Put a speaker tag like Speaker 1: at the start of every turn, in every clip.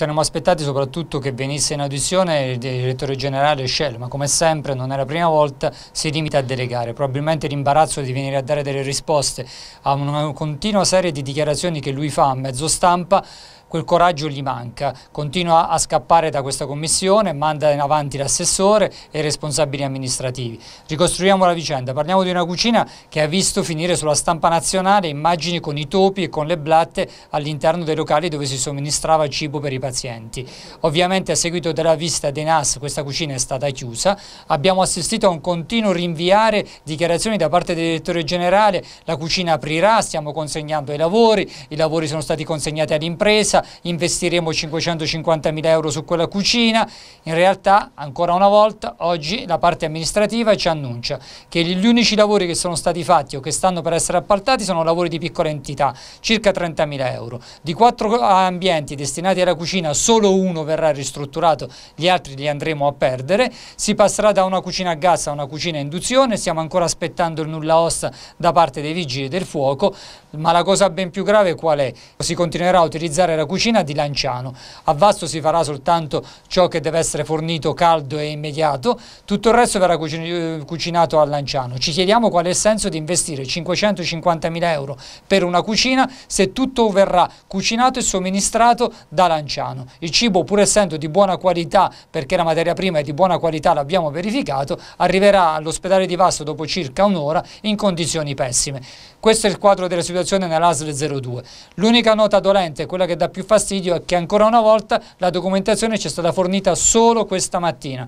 Speaker 1: saremmo aspettati soprattutto che venisse in audizione il direttore generale Shell, ma come sempre non è la prima volta, si limita a delegare. Probabilmente l'imbarazzo di venire a dare delle risposte a una continua serie di dichiarazioni che lui fa a mezzo stampa quel coraggio gli manca, continua a scappare da questa commissione, manda in avanti l'assessore e i responsabili amministrativi. Ricostruiamo la vicenda, parliamo di una cucina che ha visto finire sulla stampa nazionale immagini con i topi e con le blatte all'interno dei locali dove si somministrava cibo per i pazienti. Ovviamente a seguito della visita dei NAS questa cucina è stata chiusa, abbiamo assistito a un continuo rinviare dichiarazioni da parte del direttore generale, la cucina aprirà, stiamo consegnando i lavori, i lavori sono stati consegnati all'impresa, investiremo 550 mila euro su quella cucina. In realtà, ancora una volta, oggi la parte amministrativa ci annuncia che gli unici lavori che sono stati fatti o che stanno per essere appaltati sono lavori di piccola entità, circa 30 mila euro. Di quattro ambienti destinati alla cucina, solo uno verrà ristrutturato, gli altri li andremo a perdere. Si passerà da una cucina a gas a una cucina a induzione, stiamo ancora aspettando il nulla ossa da parte dei vigili del fuoco, ma la cosa ben più grave qual è? Si continuerà a utilizzare la cucina di Lanciano. A Vasto si farà soltanto ciò che deve essere fornito caldo e immediato, tutto il resto verrà eh, cucinato a Lanciano. Ci chiediamo qual è il senso di investire 550.000 euro per una cucina se tutto verrà cucinato e somministrato da Lanciano. Il cibo pur essendo di buona qualità, perché la materia prima è di buona qualità, l'abbiamo verificato, arriverà all'ospedale di Vasto dopo circa un'ora in condizioni pessime. Questo è il quadro della situazione nell'ASL 02. L'unica nota dolente, quella che dà più più fastidio è che ancora una volta la documentazione ci è stata fornita solo questa mattina.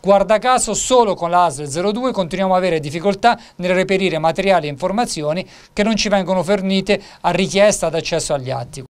Speaker 1: Guarda caso solo con la ASL 02 continuiamo ad avere difficoltà nel reperire materiali e informazioni che non ci vengono fornite a richiesta d'accesso agli atti.